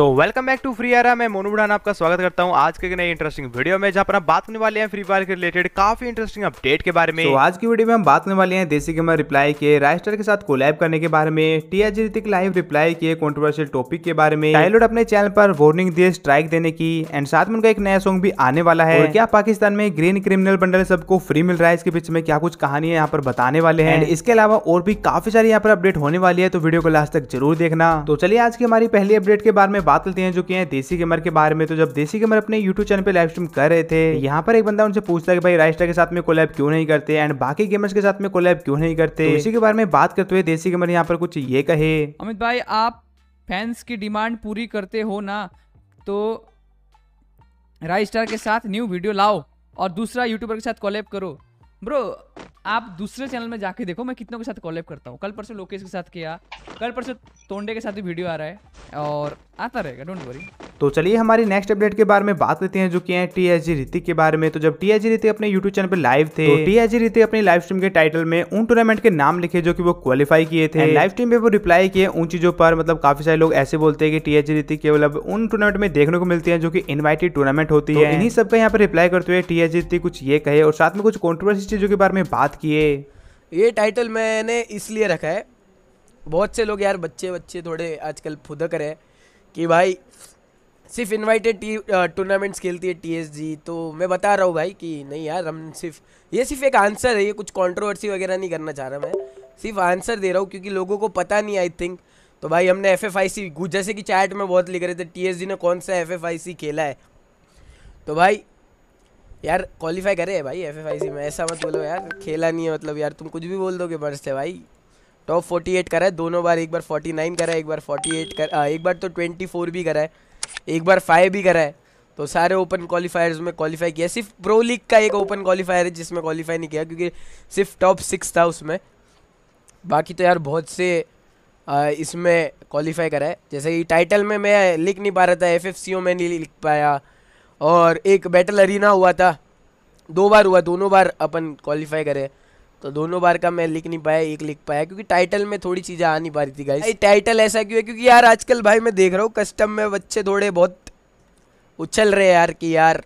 so welcome back to free आरा मैं मोनू बुढ़ाना आपका स्वागत करता हूँ आज के एक नए इंटरेस्टिंग वीडियो में जहाँ पर हम बात करने वाले हैं फ्री फायर के रिलेटेड काफी इंटरेस्टिंग अपडेट के बारे में तो so, आज की वीडियो में हम बात करने वाले हैं देसी गेमर रिप्लाई के राइस्टर के साथ कोलैब करने के बारे में टीआर ऋतिक लाइव रिप्लाई के कॉन्ट्रोवर्शियल टॉपिक के बारे में टाइलोड अपने चैनल पर वार्निंग दिए स्ट्राइक देने की एंड साथ में उनका एक नया सॉन्ग भी आने वाला है क्या पाकिस्तान में ग्रीन क्रिमिनल बंडल सबको फ्री मिल रहा है इसके बीच में क्या कुछ कहानी है यहाँ पर बताने वाले हैं इसके अलावा और भी काफी सारी यहाँ पर अपडेट होने वाली है तो वीडियो को लास्ट तक जरूर देखना तो चलिए आज की हमारी पहली अपडेट के बारे में बात करते हैं जो कि है देसी गेमर के बारे में तो जब देसी गेमर अपने यूट्यूब चैनल पर लाइव स्ट्रीम कर रहे थे यहाँ पर एक बंदा उनसे पूछता है भाई राइस्टा के साथ में कोलैब क्यों नहीं करते एंड बाकी गेमर्स के साथ में कोलैब क्यों नहीं करते इसी तो के बारे में बात करते हुए देसी गेमर यहाँ पर कुछ ये कहे अमित भाई आप फैंस की डिमांड पूरी करते हो ना तो राइस्टार के साथ न्यू वीडियो लाओ और दूसरा यूट्यूबर के साथ कॉलेब करो ब्रो आप दूसरे चैनल में जाके देखो मैं कितनों के साथ कॉलेब करता हूँ कल परसों लोकेश के साथ किया कल परसों तोंडे के साथ भी वीडियो आ रहा है और आता रहेगा डोंट वरी तो चलिए हमारी नेक्स्ट अपडेट के बारे में बात करते हैं जो कि है टी एच जी ऋतिक के बारे में तो जब टी एच जी ऋतिक अपने यूट्यूब चैनल पर लाइव थे तो टी एच जी ऋतिक अपने लाइव स्ट्रीम के टाइटल में उन टूर्नामेंट के नाम लिखे जो कि वो क्वालिफाई किए थे लाइव स्ट्रीम पे वो रिप्लाई किए उन चीजों पर मतलब काफी सारे लोग ऐसे बोलते हैं कि टी एच जी ऋतिक केवल अब उन टूर्नामेंट में देखने को मिलती है जो कि इन्वाइटेड टूर्नामेंट होती तो है इन्हीं सबका यहाँ पर रिप्लाई करते हुए टी एच जी ऋतिक कुछ ये कहे और साथ में कुछ कॉन्ट्रोवर्सी चीजों के बारे में बात किए ये टाइटल मैंने इसलिए रखा है बहुत से लोग यार बच्चे बच्चे थोड़े आजकल फुदक रहे कि भाई सिर्फ इनवाइटेड टूर्नामेंट्स खेलती है टीएसजी तो मैं बता रहा हूँ भाई कि नहीं यार हम सिर्फ ये सिर्फ एक आंसर है ये कुछ कंट्रोवर्सी वगैरह नहीं करना चाह रहा मैं सिर्फ आंसर दे रहा हूँ क्योंकि लोगों को पता नहीं आई थिंक तो भाई हमने एफ एफ आई सी जैसे कि चैट में बहुत लिख रहे थे टी ने कौन सा एफ एफ आई सी खेला है तो भाई यार क्वालिफाई करे भाई एफ एफ आई सी में ऐसा मत बोलो यार खेला नहीं है मतलब यार तुम कुछ भी बोल दोगे बर्स से भाई टॉप फोर्टी एट करा है दोनों बार एक बार फोर्टी नाइन करा है एक बार फोर्टी एट कर आ, एक बार तो ट्वेंटी फोर भी करा है एक बार फाइव भी करा है तो सारे ओपन क्वालिफायर्स में क्वालिफाई किया सिर्फ प्रो लीग का एक ओपन क्वालिफायर है जिसमें क्वालिफाई नहीं किया क्योंकि सिर्फ टॉप सिक्स था उसमें बाकी तो यार बहुत से आ, इसमें क्वालिफाई करा है जैसे कि टाइटल में मैं लिख नहीं पा रहा था एफ एफ सी ओ में नहीं लिख पाया और एक बैटल अरीना हुआ था दो बार हुआ दोनों बार अपन क्वालिफाई करे तो दोनों बार का मैं लिख नहीं पाया एक लिख पाया क्योंकि टाइटल में थोड़ी चीज़ें आ नहीं पा रही थी गाइस टाइटल ऐसा क्यों है क्योंकि यार आजकल भाई मैं देख रहा हूँ कस्टम में बच्चे थोड़े बहुत उछल रहे यार कि यार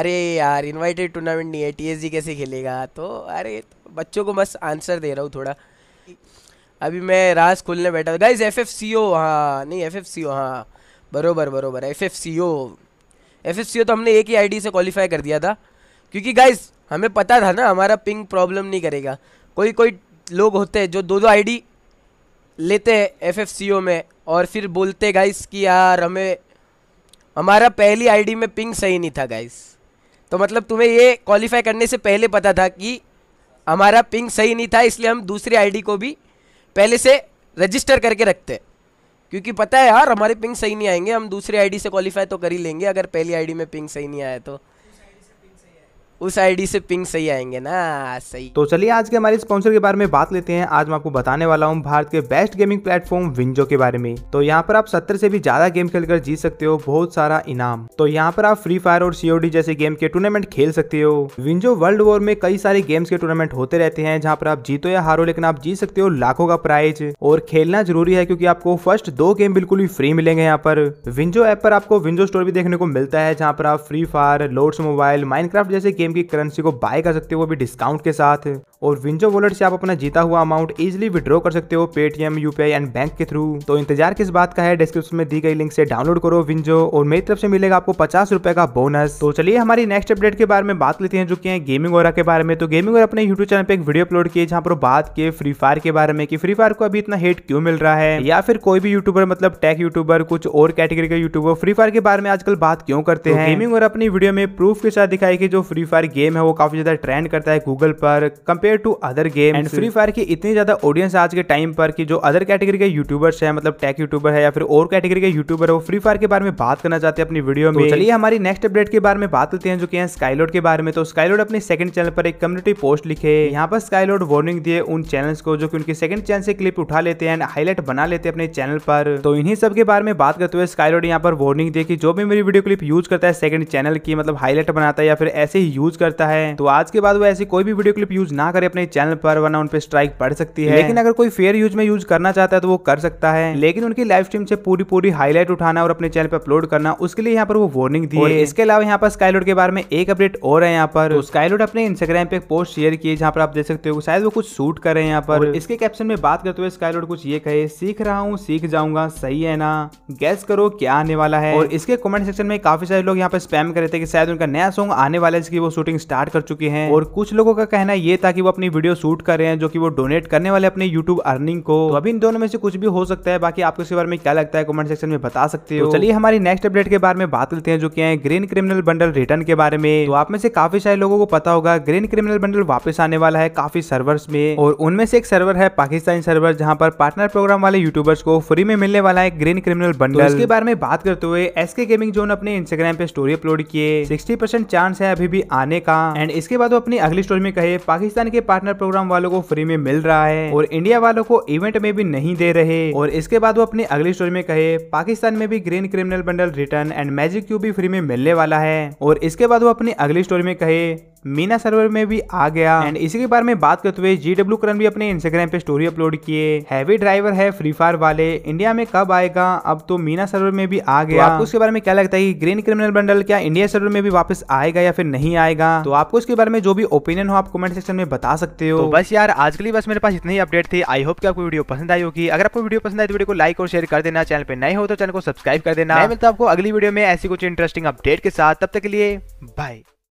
अरे यार इनवाइटेड टूर्नामेंट नहीं है जी कैसे खेलेगा तो अरे तो बच्चों को बस आंसर दे रहा हूँ थोड़ा अभी मैं रास खोलने बैठा guys F F C O हाँ नहीं एफ एफ सी ओ हाँ बरोबर बरोबर F F C O F F C O तो हमने एक ही डी से क्वालिफाई कर दिया था क्योंकि गाइज हमें पता था ना हमारा पिंग प्रॉब्लम नहीं करेगा कोई कोई लोग होते हैं जो दो दो आईडी लेते हैं ओ में और फिर बोलते गाइस कि यार हमें हमारा पहली आईडी में पिंग सही नहीं था गाइस तो मतलब तुम्हें ये क्वालिफाई करने से पहले पता था कि हमारा पिंग सही नहीं था इसलिए हम दूसरी आईडी को भी पहले से रजिस्टर करके रखते हैं क्योंकि पता है यार हमारे पिंग सही नहीं आएंगे हम दूसरी आईडी से क्वालिफाई तो कर ही लेंगे अगर पहली आईडी में पिंग सही नहीं आया तो उस आईडी से पिंग सही आएंगे ना सही तो चलिए आज के हमारे स्पॉन्सर के बारे में बात लेते हैं आज मैं आपको बताने वाला हूँ भारत के बेस्ट गेमिंग प्लेटफॉर्म विंजो के बारे में तो यहाँ पर आप सत्तर से भी ज्यादा गेम खेलकर जीत सकते हो बहुत सारा इनाम तो यहाँ पर आप फ्री फायर और सीओडी जैसे गेम के टूर्नामेंट खेल सकते हो विंजो वर्ल्ड वॉर में कई सारे गेम्स के टूर्नामेंट होते रहते हैं जहाँ पर आप जीतो या हारो लेकिन आप जीत सकते हो लाखों का प्राइज और खेलना जरूरी है क्योंकि आपको फर्स्ट दो गेम बिल्कुल ही फ्री मिलेंगे यहाँ पर विंजो ऐप पर आपको विंजो स्टोर भी देखने को मिलता है जहाँ पर आप Free Fire Lords Mobile Minecraft जैसे गेम की करेंसी को बाय कर सकते हो वो भी डिस्काउंट के साथ और विंजो वॉलेट से आप अपना जीता हुआ अमाउंट इजिली विद्रॉ कर सकते हो पेटीएम यूपीआई एंड बैंक के थ्रू तो इंतजार किस बात का है डिस्क्रिप्शन में दी गई लिंक से डाउनलोड करो विंजो और मेरी तरफ से मिलेगा आपको पचास रुपए का बोनस तो चलिए हमारी नेक्स्ट अपडेट के बारे में बात लेते हैं जो की गेमिंग और के बारे में तो गेमिंग और अपने यूट्यूब चैनल पर एक वीडियो अपलोड किए जहाँ पर बात किए फ्री फायर के बारे में फ्री फायर को अभी इतना हेट क्यों मिल रहा है या फिर कोई भी यूट्यूबर मतलब टेक यूट्यूबर कुछ और कैटेगरी के यूट्यूबर फ्री फायर के बारे में आजकल बात क्यों करते तो हैं गेमिंग और अपनी वीडियो में प्रूफ के साथ दिखाई कि जो फ्री फायर गेम है वो काफी ज्यादा ट्रेंड करता है गूगल पर compare compare to other game and Free Fire की इतनी ज्यादा ऑडियंस आज के टाइम पर कि जो अदर कैटेगरी के यूट्यूबर्स है मतलब टेक यूट्यूबर है या फिर और कैटेगरी के यूट्यूबर है वो फ्री फायर के बारे में बात करना चाहते हैं अपनी वीडियो तो में चलिए हमारी नेक्स्ट अपडेट के बारे में बात करते हैं जो कि स्काईलोड के बारे में तो स्काईलोड अपने सेकंड चैनल पर एक कम्युनिटी पोस्ट लिखे यहाँ पर स्काईलोड वार्निंग दिए उन चैनल को जो कि उनके सेकंड चैनल से क्लिप उठा लेते हैं हाईलाइट बना लेते हैं अपने चैनल पर तो इन्हीं सब के बारे में बात करते हुए स्काईलोड यहाँ पर वार्निंग दिए कि जो भी मेरी वीडियो क्लिप यूज करता है सेकंड चैनल की मतलब हाईलाइट बनाता है या फिर ऐसे ही यूज करता है तो आज के बाद वो ऐसी कोई भी वीडियो क्लिप यूज ना करे करे अपने चैनल पर वरना उन उनपे स्ट्राइक पड़ सकती है लेकिन अगर कोई फेयर यूज में यूज करना चाहता है तो वो कर सकता है लेकिन उनकी लाइव स्ट्रीम से पूरी पूरी हाईलाइट उठाना और अपने चैनल पर अपलोड करना उसके लिए यहाँ पर वो वार्निंग दी है इसके अलावा यहाँ पर स्काईलोड के बारे में एक अपडेट और है यहाँ पर स्काईलोड तो अपने इंस्टाग्राम पे पोस्ट शेयर किए जहाँ पर आप देख सकते हो शायद वो कुछ शूट कर रहे हैं यहाँ पर इसके कैप्शन में बात करते हुए स्काईलोड कुछ ये कहे सीख रहा हूँ सीख जाऊंगा सही है ना गैस करो क्या आने वाला है और इसके कमेंट सेक्शन में काफी सारे लोग यहाँ पर स्पैम कर रहे थे कि शायद उनका नया सॉन्ग आने वाला है जिसकी वो शूटिंग स्टार्ट कर चुके हैं और कुछ लोगों का कहना ये था कि वो अपनी वीडियो शूट कर रहे हैं जो कि वो डोनेट करने वाले अपने यूट्यूब अर्निंग को तो अभी इन दोनों में से कुछ भी हो सकता है बाकी आपको इसके बारे में क्या लगता है कमेंट सेक्शन में बता सकते हो तो चलिए हमारी नेक्स्ट अपडेट के बारे में बात करते हैं जो की है ग्रीन क्रिमिनल बंडल रिटर्न के बारे में तो आप में से काफी सारे लोगों को पता होगा ग्रीन क्रिमिनल बंडल वापस आने वाला है काफी सर्वर्स में और उनमें से एक सर्वर है पाकिस्तानी सर्वर जहाँ पर पार्टनर प्रोग्राम वाले यूट्यूबर्स को फ्री में मिलने वाला है ग्रीन क्रिमिनल बंडल इसके बारे में बात करते हुए एस गेमिंग जोन अपने इंस्टाग्राम पे स्टोरी अपलोड किए सिक्सटी चांस है अभी भी आने का एंड इसके बाद वो अपनी अगली स्टोरी में कहे पाकिस्तान के पार्टनर प्रोग्राम वालों को फ्री में मिल रहा है और इंडिया वालों को इवेंट में भी नहीं दे रहे और इसके बाद वो अपनी अगली स्टोरी में कहे पाकिस्तान में भी green criminal bundle return and magic cube भी फ्री में मिलने वाला है और इसके बाद वो अपनी अगली स्टोरी में कहे मीना सर्वर में भी आ गया एंड इसी के बारे में बात करते हुए जी डब्ल्यू करन भी अपने इंस्टाग्राम पे स्टोरी अपलोड किए हैवी ड्राइवर है फ्री फायर वाले इंडिया में कब आएगा अब तो मीना सर्वर में भी आ गया तो आपको उसके बारे में क्या लगता है कि ग्रीन क्रिमिनल बंडल क्या इंडिया सर्वर में भी वापस आएगा या फिर नहीं आएगा तो आपको इसके बारे में जो भी ओपिनियन हो आप कमेंट सेक्शन में बता सकते हो तो बस यार आज के लिए बस मेरे पास इतनी अपडेट थी आई होप की आपको वीडियो पसंद आई होगी अगर आपको वीडियो पसंद आए तो वीडियो को लाइक और शेयर कर देना चैनल पर नए हो तो चैनल को सब्सक्राइब कर देना मिलता आपको अगली वीडियो में ऐसी कुछ इंटरेस्टिंग अपडेट के साथ तब तक के लिए बाय